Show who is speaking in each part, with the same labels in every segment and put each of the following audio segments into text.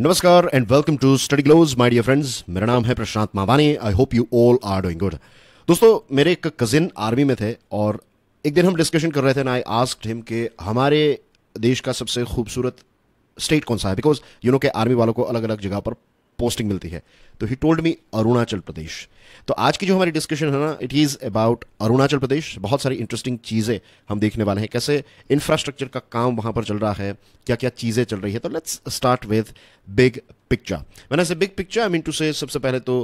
Speaker 1: नमस्कार and welcome to study glows my dear friends मेरा नाम है Prashant Mawani I hope you all are doing good दोस्तों मेरे एक कज़िन आर्मी में थे और एक दिन हम डिस्कशन कर रहे थे ना आई आस्क्ड हिम कि हमारे देश का सबसे खूबसूरत स्टेट कौन सा है बिकॉज यू नो के आर्मी वालों को अलग अलग जगह पर पोस्टिंग मिलती है तो ही टोल्ड मी अरुणाचल प्रदेश तो आज की जो हमारी डिस्कशन है ना it is about Arunachal Pradesh बहुत सारी इंटरेस्टिंग चीज़ें हम देखने वाले हैं कैसे इंफ्रास्ट्रक्चर का काम वहां पर चल रहा है क्या क्या चीज़ें चल रही है तो let's start with big picture मैंने say big picture I mean to say सबसे पहले तो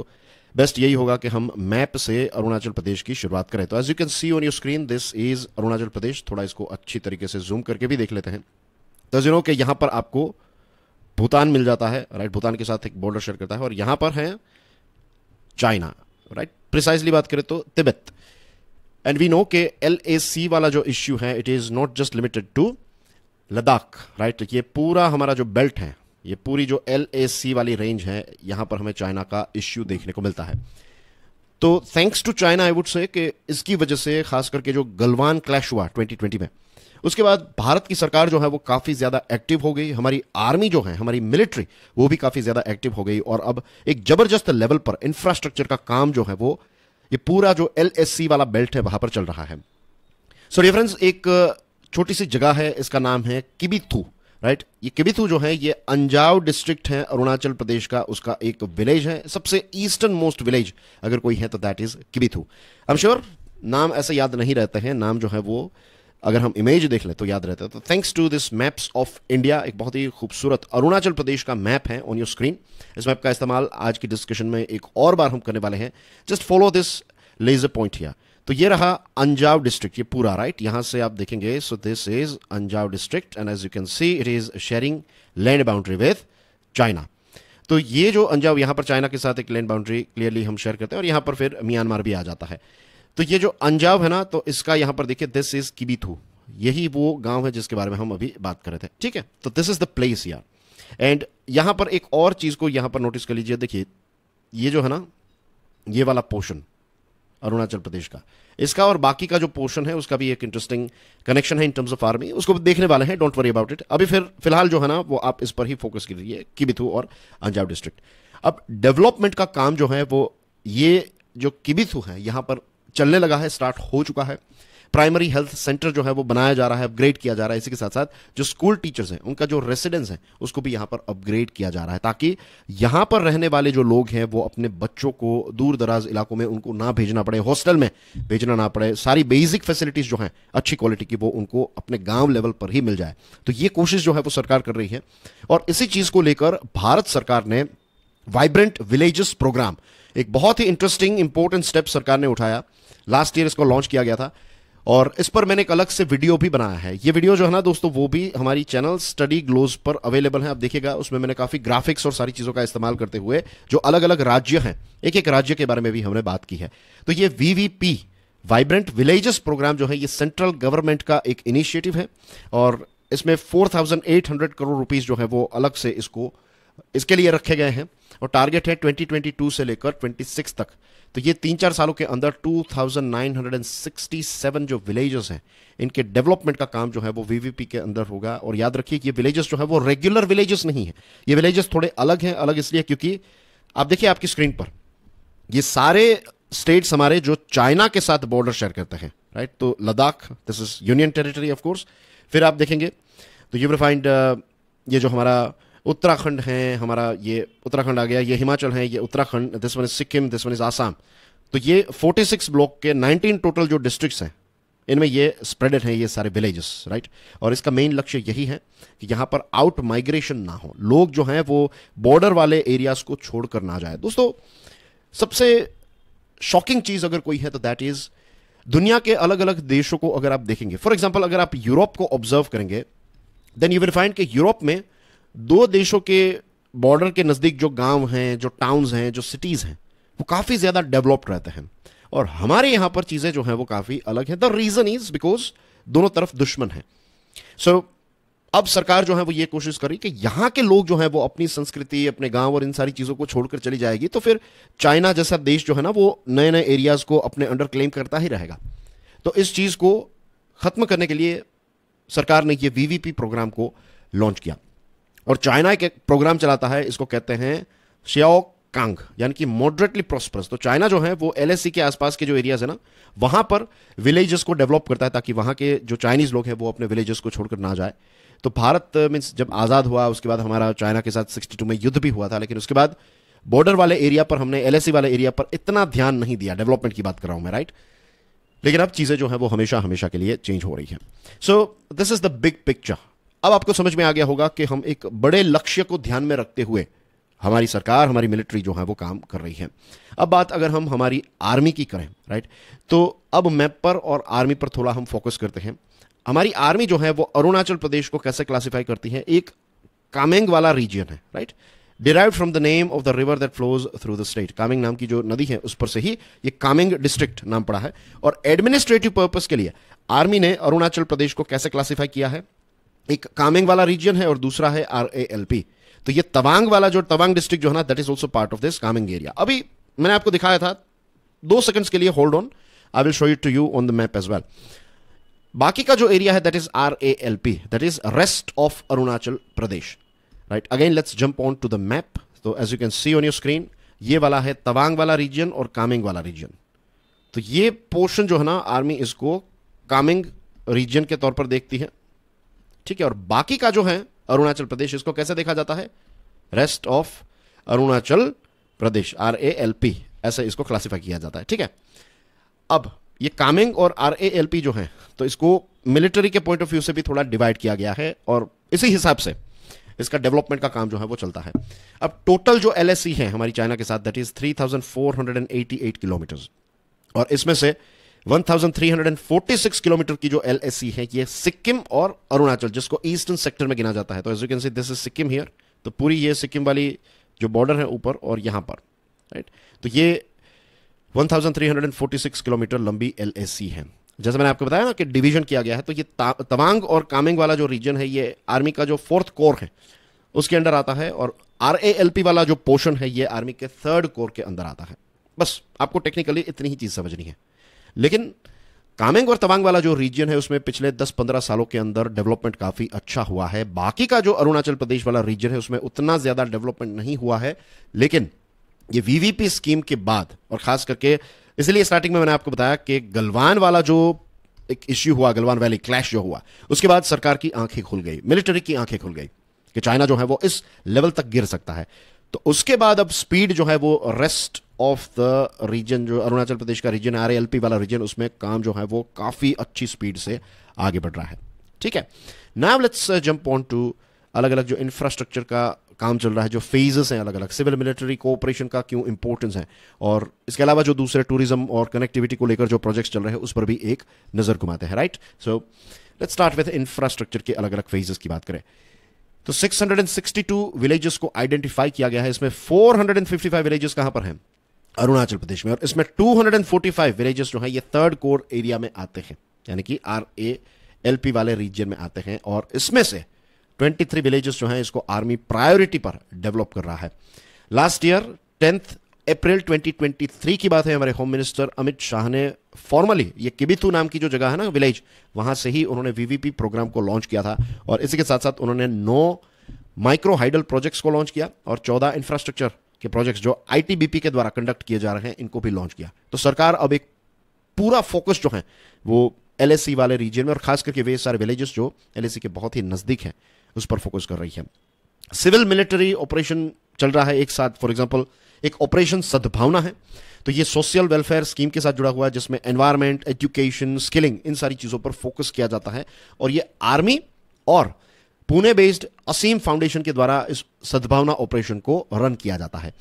Speaker 1: बेस्ट यही होगा कि हम मैप से अरुणाचल प्रदेश की शुरुआत करें तो as you can see on your screen this is Arunachal Pradesh थोड़ा इसको अच्छी तरीके से जूम करके भी देख लेते हैं तो जिनों के यहां पर आपको भूटान मिल जाता है राइट भूटान के साथ एक बॉर्डर शेयर करता है और यहां पर है चाइना राइट प्रिसाइसली बात करें तो तिब्बत एंड वी नो के एल वाला जो इश्यू है it is not just limited to Ladakh right तो ये पूरा हमारा जो बेल्ट है ये पूरी जो एल वाली रेंज है यहां पर हमें चाइना का इश्यू देखने को मिलता है तो thanks to China I would say कि इसकी वजह से खास करके जो गलवान क्लैश हुआ 2020 में उसके बाद भारत की सरकार जो है वो काफ़ी ज़्यादा एक्टिव हो गई हमारी आर्मी जो है हमारी मिलिट्री वो भी काफ़ी ज़्यादा एक्टिव हो गई और अब एक ज़बरदस्त लेवल पर इंफ्रास्ट्रक्चर का काम जो है वो ये पूरा जो एल वाला बेल्ट है वहां पर चल रहा है सो रेफरेंस एक छोटी सी जगह है इसका नाम है किबिथू राइट ये किबिथू जो है ये अंजाव डिस्ट्रिक्ट है अरुणाचल प्रदेश का उसका एक विलेज है सबसे ईस्टर्न मोस्ट विलेज अगर कोई है तो that is Kibithu I am sure नाम ऐसे याद नहीं रहते हैं नाम जो है वो अगर हम इमेज देख ले तो याद रहता है तो thanks to this maps of India एक बहुत ही खूबसूरत अरुणाचल प्रदेश का मैप है ऑन योर स्क्रीन इस मैप का इस्तेमाल आज की डिस्कशन में एक और बार हम करने वाले हैं just follow this laser point here तो ये रहा अंजाव डिस्ट्रिक्ट ये पूरा राइट यहां से आप देखेंगे so this is Anjaw district and as you can see it is sharing land boundary with China तो ये जो अंजाव यहां पर चाइना के साथ एक लैंड बाउंड्री क्लियरली हम शेयर करते हैं और यहां पर फिर म्यांमार भी आ जाता है तो ये जो अंजाव है ना तो इसका यहां पर देखिए दिस इज किबीथू यही वो गांव है जिसके बारे में हम अभी बात कर रहे थे ठीक है तो दिस इज द प्लेस यार एंड यहां पर एक और चीज़ को यहां पर नोटिस कर लीजिए देखिए ये जो है ना ये वाला पोर्शन अरुणाचल प्रदेश का इसका और बाकी का जो पोर्शन है उसका भी एक इंटरेस्टिंग कनेक्शन है इन टर्म्स ऑफ आर्मी उसको देखने वाले हैं डोंट वरी अबाउट इट अभी फिर फिलहाल जो है ना वो आप इस पर ही फोकस करिए किबिथू और अंजाव डिस्ट्रिक्ट अब डेवलपमेंट का काम जो है वो ये जो किबिथू है यहां पर चलने लगा है स्टार्ट हो चुका है प्राइमरी हेल्थ सेंटर जो है वो बनाया जा रहा है अपग्रेड किया जा रहा है इसी के साथ साथ जो स्कूल टीचर्स हैं उनका जो रेसिडेंस है उसको भी यहाँ पर अपग्रेड किया जा रहा है ताकि यहाँ पर रहने वाले जो लोग हैं वो अपने बच्चों को दूर दराज इलाकों में उनको ना भेजना पड़े हॉस्टल में भेजना ना पड़े सारी बेसिक फैसिलिटीज जो हैं अच्छी क्वालिटी की वो उनको अपने गाँव लेवल पर ही मिल जाए तो ये कोशिश जो है वो सरकार कर रही है और इसी चीज़ को लेकर भारत सरकार ने वाइब्रेंट विलेजेस प्रोग्राम एक बहुत ही इंटरेस्टिंग इंपॉर्टेंट स्टेप सरकार ने उठाया लास्ट ईयर इसको लॉन्च किया गया था और इस पर मैंने एक अलग से वीडियो भी बनाया है ये वीडियो जो है ना दोस्तों वो भी हमारी चैनल स्टडी ग्लोज पर अवेलेबल है आप देखिएगा उसमें मैंने काफ़ी ग्राफिक्स और सारी चीज़ों का इस्तेमाल करते हुए जो अलग अलग राज्य हैं एक एक राज्य के बारे में भी हमने बात की है तो ये वीवीपी वाइब्रेंट विलेजेस प्रोग्राम जो है ये सेंट्रल गवर्नमेंट का एक इनिशिएटिव है और इसमें 4,800 करोड़ रुपीस जो है वो अलग से इसको इसके लिए रखे गए हैं और टारगेट है 2022 से लेकर 26 तक तो ये तीन चार सालों के अंदर 2967 जो विलेजेस हैं इनके डेवलपमेंट का काम जो है वो वीवीपी के अंदर होगा और याद रखिए ये विलेजेस जो है वो रेगुलर विलेजेस नहीं है ये विलेजेस थोड़े अलग हैं अलग इसलिए क्योंकि आप देखिए आपकी स्क्रीन पर ये सारे स्टेट्स हमारे जो चाइना के साथ बॉर्डर शेयर करते हैं राइट तो Ladakh this is union territory of course फिर आप देखेंगे तो यू विल फाइंड ये जो हमारा उत्तराखंड हैं हमारा ये उत्तराखंड आ गया ये हिमाचल है ये Uttarakhand this one is Sikkim this one is Assam तो ये 46 ब्लॉक के 19 टोटल जो डिस्ट्रिक्ट्स हैं इनमें ये स्प्रेडेड हैं ये सारे विलेजेस राइट और इसका मेन लक्ष्य यही है कि यहां पर आउट माइग्रेशन ना हो लोग जो हैं वो बॉर्डर वाले एरियाज को छोड़कर ना जाए दोस्तों सबसे शॉकिंग चीज़ अगर कोई है तो दैट इज़ दुनिया के अलग अलग देशों को अगर आप देखेंगे फॉर एग्जाम्पल अगर आप यूरोप को ऑब्जर्व करेंगे देन यू विल फाइंड कि यूरोप में दो देशों के बॉर्डर के नज़दीक जो गांव हैं जो टाउन्स हैं जो सिटीज़ हैं वो काफ़ी ज़्यादा डेवलप्ड रहते हैं और हमारे यहाँ पर चीज़ें जो हैं वो काफ़ी अलग हैं द रीज़न इज़ बिकॉज दोनों तरफ दुश्मन हैं सो so, अब सरकार जो है वो ये कोशिश करी कि यहाँ के लोग जो हैं वो अपनी संस्कृति अपने गांव और इन सारी चीज़ों को छोड़कर चली जाएगी तो फिर चाइना जैसा देश जो है ना वो नए नए एरियाज़ को अपने अंडर क्लेम करता ही रहेगा तो इस चीज़ को ख़त्म करने के लिए सरकार ने ये वीवीपी प्रोग्राम को लॉन्च किया और चाइना एक प्रोग्राम चलाता है इसको कहते हैं श्याओ कांग यानी कि मॉडरेटली प्रॉस्परस तो चाइना जो है वो एल e के आसपास के जो एरियाज है ना वहां पर विलेजेस को डेवलप करता है ताकि वहां के जो चाइनीज़ लोग हैं वो अपने विलेजेस को छोड़कर ना जाए तो भारत मीन्स जब आज़ाद हुआ उसके बाद हमारा चाइना के साथ सिक्सटी में युद्ध भी हुआ था लेकिन उसके बाद बॉर्डर वाले एरिया पर हमने एल e वाले एरिया पर इतना ध्यान नहीं दिया डेवलपमेंट की बात कर रहा हूं मैं राइट लेकिन अब चीज़ें जो है वो हमेशा हमेशा के लिए चेंज हो रही है so this is the big picture अब आपको समझ में आ गया होगा कि हम एक बड़े लक्ष्य को ध्यान में रखते हुए हमारी सरकार हमारी मिलिट्री जो है वो काम कर रही है अब बात अगर हम हमारी आर्मी की करें राइट तो अब मैप पर और आर्मी पर थोड़ा हम फोकस करते हैं हमारी आर्मी जो है वो अरुणाचल प्रदेश को कैसे क्लासिफाई करती है एक कामेंग वाला रीजियन है right derive from the name of the river that flows through the state Kameng नाम की जो नदी है उस पर से ही ये कामेंग डिस्ट्रिक्ट नाम पड़ा है और एडमिनिस्ट्रेटिव पर्पज के लिए आर्मी ने अरुणाचल प्रदेश को कैसे क्लासिफाई किया है एक कामेंग वाला रीजन है और दूसरा है आर ए एल पी तो ये तवांग वाला जो तवांग डिस्ट्रिक्ट जो है ना that is also part of this Kameng area अभी मैंने आपको दिखाया था दो सेकंड्स के लिए hold on I will show it to you on the map as well बाकी का जो एरिया है that is R A L P that is rest of Arunachal Pradesh right again let's jump on to the map तो as you can see on your screen ये वाला है तवांग वाला reason और कामेंग वाला रीजन तो ये पोर्शन जो है ना आर्मी इसको कामेंग रीजन के तौर पर देखती है ठीक है और बाकी का जो है अरुणाचल प्रदेश इसको कैसे देखा जाता है rest of Arunachal Pradesh R A L P ऐसे इसको क्लासिफाई किया जाता है ठीक है अब ये कामेंग और आर ए एल पी जो है तो इसको मिलिट्री के पॉइंट ऑफ व्यू से भी थोड़ा डिवाइड किया गया है और इसी हिसाब से इसका डेवलपमेंट का काम जो है वो चलता है अब टोटल जो एल है हमारी चाइना के साथ दैट इज एट किलोमीटर और इसमें से 1346 किलोमीटर की जो एल e है ये सिक्किम और अरुणाचल जिसको ईस्टर्न सेक्टर में गिना जाता है तो as you can see this is Sikkim here तो पूरी ये सिक्किम वाली जो बॉर्डर है ऊपर और यहां पर राइट तो ये 1346 किलोमीटर लंबी एल e है जैसे मैंने आपको बताया ना कि डिवीजन किया गया है तो ये तवांग और कामेंग वाला जो रीजन है ये आर्मी का जो फोर्थ कोर है उसके अंडर आता है और आर वाला जो पोर्शन है ये आर्मी के थर्ड कोर के अंदर आता है बस आपको टेक्निकली इतनी ही चीज़ समझनी है लेकिन कामेंग और तवांग वाला जो रीजन है उसमें पिछले 10-15 सालों के अंदर डेवलपमेंट काफ़ी अच्छा हुआ है बाकी का जो अरुणाचल प्रदेश वाला रीजन है उसमें उतना ज़्यादा डेवलपमेंट नहीं हुआ है लेकिन ये वीवीपी स्कीम के बाद और ख़ास करके इसलिए स्टार्टिंग में मैंने आपको बताया कि गलवान वाला जो एक इश्यू हुआ गलवान वैली क्लैश जो हुआ उसके बाद सरकार की आंखें खुल गई मिलिट्री की आंखें खुल गई कि चाइना जो है वो इस लेवल तक गिर सकता है तो उसके बाद अब स्पीड जो है वो रेस्ट ऑफ द रीजन जो अरुणाचल प्रदेश का रीजन आर वाला रीजन उसमें काम जो है वो काफ़ी अच्छी स्पीड से आगे बढ़ रहा है ठीक है now let's jump on to अलग अलग जो इंफ्रास्ट्रक्चर का काम चल रहा है जो फेजेस हैं अलग अलग सिविल मिलिट्री कोऑपरेशन का क्यों इंपॉर्टेंस है और इसके अलावा जो दूसरे टूरिज्म और कनेक्टिविटी को लेकर जो प्रोजेक्ट्स चल रहे हैं उस पर भी एक नज़र घुमाते हैं right so let's start with infrastructure के अलग अलग फेजेस की बात करें तो 662 विलेजेस को आइडेंटिफाई किया गया है इसमें 455 विलेजेस कहां पर हैं अरुणाचल प्रदेश में और इसमें 245 विलेजेस जो हैं ये थर्ड कोर एरिया में आते हैं यानी कि आर ए एल पी वाले रीजन में आते हैं और इसमें से 23 विलेजेस जो हैं इसको आर्मी प्रायोरिटी पर डेवलप कर रहा है लास्ट ईयर टेंथ अप्रैल 2023 की बात है हमारे होम मिनिस्टर अमित शाह ने फॉर्मली ये किबितु नाम की जो जगह है ना विलेज वहां से ही उन्होंने वीवीपी प्रोग्राम को लॉन्च किया था और इसी के साथ साथ उन्होंने नौ माइक्रो हाइडल प्रोजेक्ट्स को लॉन्च किया और चौदह इंफ्रास्ट्रक्चर के प्रोजेक्ट्स जो आईटीबीपी के द्वारा कंडक्ट किए जा रहे हैं इनको भी लॉन्च किया तो सरकार अब एक पूरा फोकस जो है वो एल e वाले रीजन में और खास करके वे सारे विलेजेस जो एल e के बहुत ही नज़दीक हैं उस पर फोकस कर रही है सिविल मिलिट्री ऑपरेशन चल रहा है एक साथ फॉर एग्जाम्पल एक ऑपरेशन सद्भावना है तो ये सोशल वेलफेयर स्कीम के साथ जुड़ा हुआ है जिसमें एनवायरमेंट एजुकेशन स्किलिंग इन सारी चीज़ों पर फोकस किया जाता है और ये आर्मी और पुणे बेस्ड असीम फाउंडेशन के द्वारा इस सद्भावना ऑपरेशन को रन किया जाता है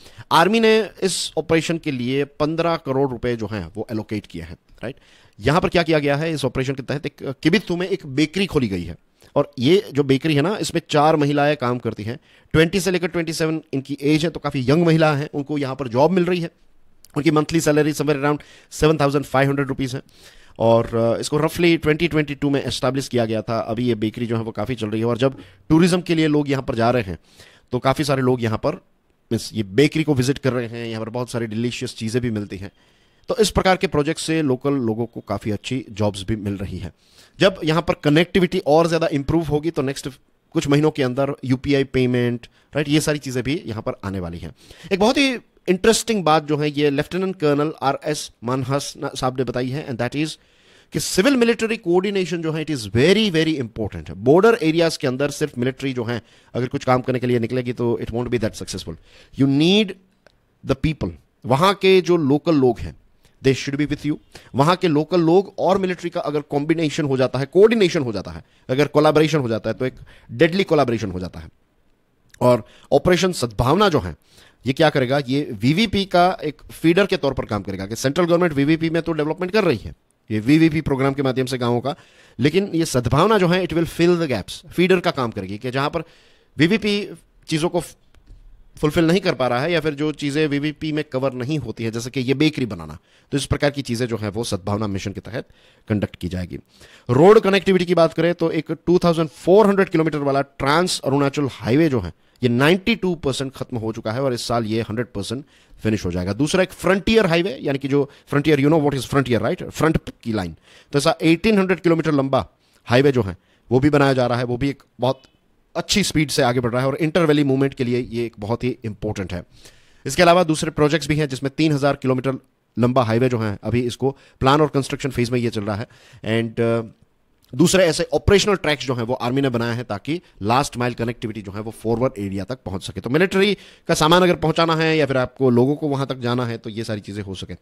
Speaker 1: आर्मी ने इस ऑपरेशन के लिए पंद्रह करोड़ रुपए जो हैं वो एलोकेट किए हैं राइट यहां पर क्या किया गया है इस ऑपरेशन के तहत एक में एक बेकरी खोली गई है और ये जो बेकरी है ना इसमें चार महिलाएं काम करती हैं ट्वेंटी से लेकर ट्वेंटी सेवन इनकी एज है तो काफ़ी यंग महिला हैं उनको यहां पर जॉब मिल रही है उनकी monthly salary somewhere around seven thousand five hundred rupees है और इसको रफली 2022 में एस्टैब्लिश किया गया था अभी ये बेकरी जो है वो काफ़ी चल रही है और जब टूरिज़्म के लिए लोग यहाँ पर जा रहे हैं तो काफ़ी सारे लोग यहाँ पर मीन्स ये बेकरी को विजिट कर रहे हैं यहाँ पर बहुत सारी डिलीशियस चीज़ें भी मिलती हैं तो इस प्रकार के प्रोजेक्ट से लोकल लोगों को काफ़ी अच्छी जॉब्स भी मिल रही है जब यहाँ पर कनेक्टिविटी और ज़्यादा इंप्रूव होगी तो नेक्स्ट कुछ महीनों के अंदर यूपीआई पेमेंट राइट ये सारी चीज़ें भी यहाँ पर आने वाली हैं एक बहुत ही इंटरेस्टिंग बात जो है ये lieutenant colonel R S Manhas साहब ने बताई है एंड दैट इज कि सिविल मिलिट्री कोऑर्डिनेशन जो है it is very very important border areas के अंदर सिर्फ मिलिट्री जो है अगर कुछ काम करने के लिए निकलेगी तो it won't be that successful you need the people वहां के जो लोकल लोग हैं they should be with you वहां के लोकल लोग और मिलिट्री का अगर कॉम्बिनेशन हो जाता है कोऑर्डिनेशन हो जाता है अगर कोलाबरेशन हो जाता है तो एक डेडली कोलाबरेशन हो जाता है और ऑपरेशन सद्भावना जो है ये क्या करेगा ये वीवीपी का एक फीडर के तौर पर काम करेगा कि सेंट्रल गवर्नमेंट वीवीपी में तो डेवलपमेंट कर रही है ये वीवीपी प्रोग्राम के माध्यम से गांवों का लेकिन ये सद्भावना जो है it will fill the gaps feeder का काम करेगी कि जहां पर वीवीपी चीज़ों को फुलफिल नहीं कर पा रहा है या फिर जो चीज़ें वीवीपी में कवर नहीं होती है जैसे कि ये बेकरी बनाना तो इस प्रकार की चीज़ें जो है वो सद्भावना मिशन के तहत कंडक्ट की जाएगी रोड कनेक्टिविटी की बात करें तो एक 2400 किलोमीटर वाला ट्रांस अरुणाचल हाईवे जो है ये 92 परसेंट खत्म हो चुका है और इस साल ये 100 परसेंट फिनिश हो जाएगा दूसरा एक फ्रंटियर हाईवे यानी कि जो frontier you know what is frontier right front की लाइन तो ऐसा एटीन किलोमीटर लंबा हाईवे जो है वो भी बनाया जा रहा है वो भी एक बहुत अच्छी स्पीड से आगे बढ़ रहा है और इंटर वैली मूवमेंट के लिए ये एक बहुत ही इंपॉर्टेंट है इसके अलावा दूसरे प्रोजेक्ट्स भी हैं जिसमें तीन हज़ार किलोमीटर लंबा हाईवे जो है अभी इसको प्लान और कंस्ट्रक्शन फेज में ये चल रहा है एंड uh, दूसरे ऐसे ऑपरेशनल ट्रैक्स जो हैं वो आर्मी ने बनाया है ताकि लास्ट माइल कनेक्टिविटी जो है वो फॉरवर्ड एरिया तक पहुंच सके तो मिलिट्री का सामान अगर पहुंचाना है या फिर आपको लोगों को वहां तक जाना है तो ये सारी चीज़ें हो सके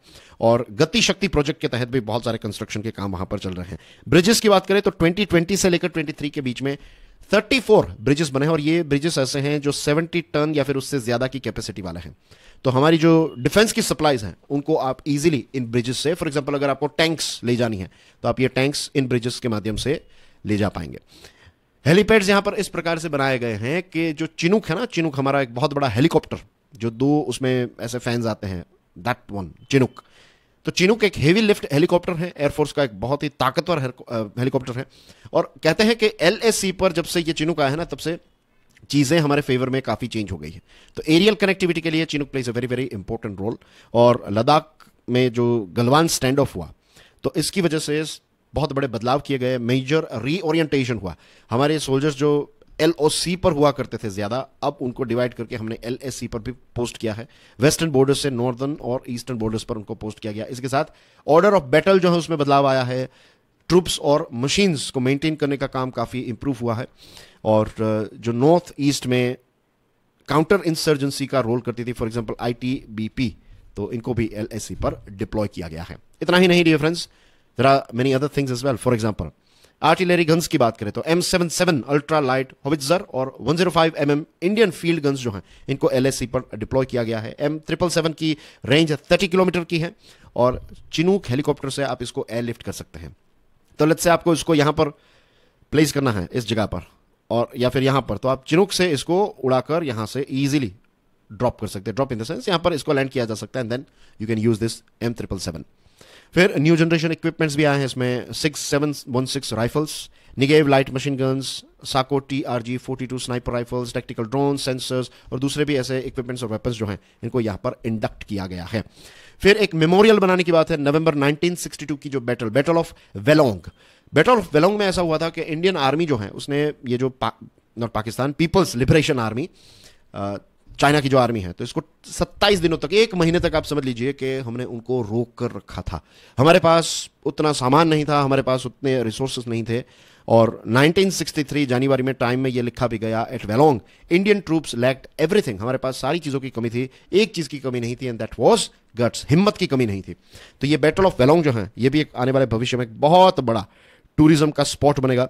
Speaker 1: और गति शक्ति प्रोजेक्ट के तहत भी बहुत सारे कंस्ट्रक्शन के काम वहां पर चल रहे हैं ब्रिजेस की बात करें तो ट्वेंटी से लेकर ट्वेंटी के बीच में थर्टी फोर ब्रिजेस बने हैं और ये ब्रिजेस ऐसे हैं जो सेवेंटी टन या फिर उससे ज्यादा की कैपेसिटी वाले हैं तो हमारी जो डिफेंस की सप्लाईज हैं उनको आप इजीली इन ब्रिजेस से फॉर एग्जांपल अगर आपको टैंक्स ले जानी है तो आप ये टैंक्स इन ब्रिजेस के माध्यम से ले जा पाएंगे हेलीपैड्स यहां पर इस प्रकार से बनाए गए हैं कि जो चिनुक है ना चिनुक हमारा एक बहुत बड़ा हेलीकॉप्टर जो दो उसमें ऐसे फैंस आते हैं दैट वन चिनुक तो चिनूक एक हेवी लिफ्ट हेलीकॉप्टर है एयरफोर्स का एक बहुत ही ताकतवर हेलीकॉप्टर है और कहते हैं कि एल पर जब से ये चिनूक आया है ना तब से चीज़ें हमारे फेवर में काफ़ी चेंज हो गई है तो एरियल कनेक्टिविटी के लिए Chinook plays a very very important role और लद्दाख में जो गलवान स्टैंड ऑफ हुआ तो इसकी वजह से बहुत बड़े बदलाव किए गए मेजर रीओरिएंटेशन हुआ हमारे सोल्जर्स जो एल पर हुआ करते थे ज़्यादा अब उनको डिवाइड करके हमने एल पर भी पोस्ट किया है वेस्टर्न बॉर्डर से नॉर्दर्न और ईस्टर्न बॉर्डर्स पर उनको पोस्ट किया गया इसके साथ ऑर्डर ऑफ बैटल जो है उसमें बदलाव आया है ट्रुप्स और मशीन्स को मेंटेन करने का काम काफ़ी इंप्रूव हुआ है और uh, जो नॉर्थ ईस्ट में काउंटर इंसर्जेंसी का रोल करती थी फॉर एग्जाम्पल आई तो इनको भी एल पर डिप्लॉय किया गया है इतना ही नहीं dear friends there are many other things as well for example artillery guns की बात करें तो M seven seven ultra light howitzer और one zero five M M Indian field guns जो हैं इनको एल पर डिप्लॉय किया गया है एम ट्रिपल सेवन की रेंज थर्टी किलोमीटर की है और चिनूक हेलीकॉप्टर से आप इसको एयर लिफ्ट कर सकते हैं तो लत से आपको इसको यहाँ पर प्लेस करना है इस जगह पर और या फिर यहाँ पर तो आप चिनूक से इसको उड़ाकर यहाँ से ईजिली ड्रॉप कर सकते हैं ड्रॉप इन द सेंस यहाँ पर इसको लैंड किया जा सकता है and then you can use this M triple seven फिर न्यू जनरेशन इक्विपमेंट्स भी आए हैं इसमें six seven one six rifles Negev light machine guns Sako T R G forty two sniper rifles tactical drone sensors और दूसरे भी ऐसे equipments और वेपन्स जो हैं इनको यहाँ पर इंडक्ट किया गया है फिर एक मेमोरियल बनाने की बात है नवंबर 1962 की जो battle battle of Walong battle of Walong में ऐसा हुआ था कि इंडियन आर्मी जो है उसने ये जो पा, not Pakistan people's liberation army China की जो आर्मी है तो इसको 27 दिनों तक एक महीने तक आप समझ लीजिए कि हमने उनको रोक कर रखा था हमारे पास उतना सामान नहीं था हमारे पास उतने रिसोर्सेस नहीं थे और 1963 जनवरी में टाइम में यह लिखा भी गया at Walong Indian troops lacked everything हमारे पास सारी चीज़ों की कमी थी एक चीज़ की कमी नहीं थी एंड दैट वॉज गट्स हिम्मत की कमी नहीं थी तो ये बैटल ऑफ वेलोंग जो है ये भी एक आने वाले भविष्य में बहुत बड़ा टूरिज्म का स्पॉट बनेगा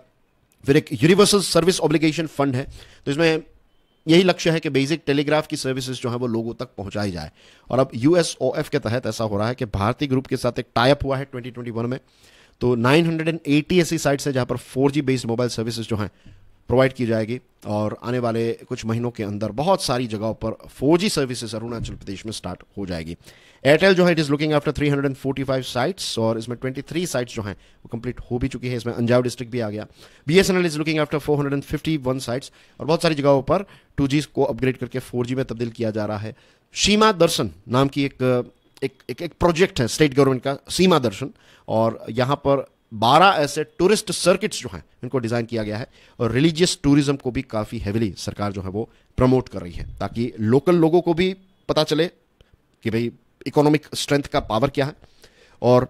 Speaker 1: फिर एक यूनिवर्सल सर्विस ऑब्लिगेशन फंड है तो इसमें यही लक्ष्य है कि बेसिक टेलीग्राफ की सर्विसेज जो है वो लोगों तक पहुंचाई जाए और अब यूएसओएफ के तहत ऐसा हो रहा है कि भारतीय ग्रुप के साथ एक टाइप हुआ है 2021 में तो 980 ऐसी साइट्स है जहां पर 4G बेस्ड मोबाइल सर्विसेज जो हैं प्रोवाइड की जाएगी और आने वाले कुछ महीनों के अंदर बहुत सारी जगहों पर 4G सर्विसेज अरुणाचल प्रदेश में स्टार्ट हो जाएगी एयरटेल जो है it is looking after 345 sites और इसमें 23 साइट्स जो हैं वो कंप्लीट हो भी चुकी है इसमें अंजाव डिस्ट्रिक्ट भी आ गया B S N L is looking after 451 sites और बहुत सारी जगहों पर टू को अपग्रेड करके फोर में तब्दील किया जा रहा है सीमा दर्शन नाम की एक एक एक, एक प्रोजेक्ट है स्टेट गवर्नमेंट का सीमा दर्शन और यहाँ पर बारह ऐसे टूरिस्ट सर्किट्स जो हैं इनको डिज़ाइन किया गया है और रिलीजियस टूरिज्म को भी काफ़ी हैविली सरकार जो है वो प्रमोट कर रही है ताकि लोकल लोगों को भी पता चले कि भाई इकोनॉमिक स्ट्रेंथ का पावर क्या है और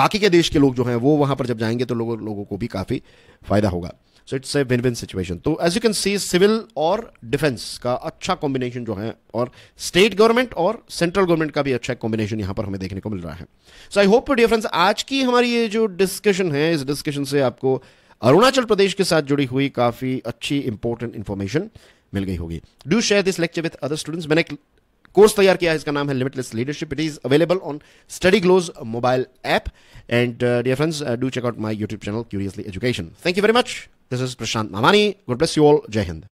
Speaker 1: बाकी के देश के लोग जो हैं वो वहां पर जब जाएंगे तो लोगों लोगों को भी काफ़ी फ़ायदा होगा so it's a win win situation तो as you can see civil और डिफेंस का अच्छा कॉम्बिनेशन जो है और स्टेट गवर्नमेंट और सेंट्रल गवर्नमेंट का भी अच्छा कॉम्बिनेशन यहां पर हमें देखने को मिल रहा है so I hope dear friends आज की हमारी ये जो डिस्कशन है इस डिस्कशन से आपको अरुणाचल प्रदेश के साथ जुड़ी हुई काफ़ी अच्छी इंपॉर्टेंट इंफॉर्मेशन मिल गई होगी do share this lecture with other students मैंने कोर्स तैयार किया है इसका नाम है limitless leadership it is available on study glows mobile app and dear friends do check out my YouTube channel curiously education thank you very much this is Prashant Mamani god bless you all जय हिंद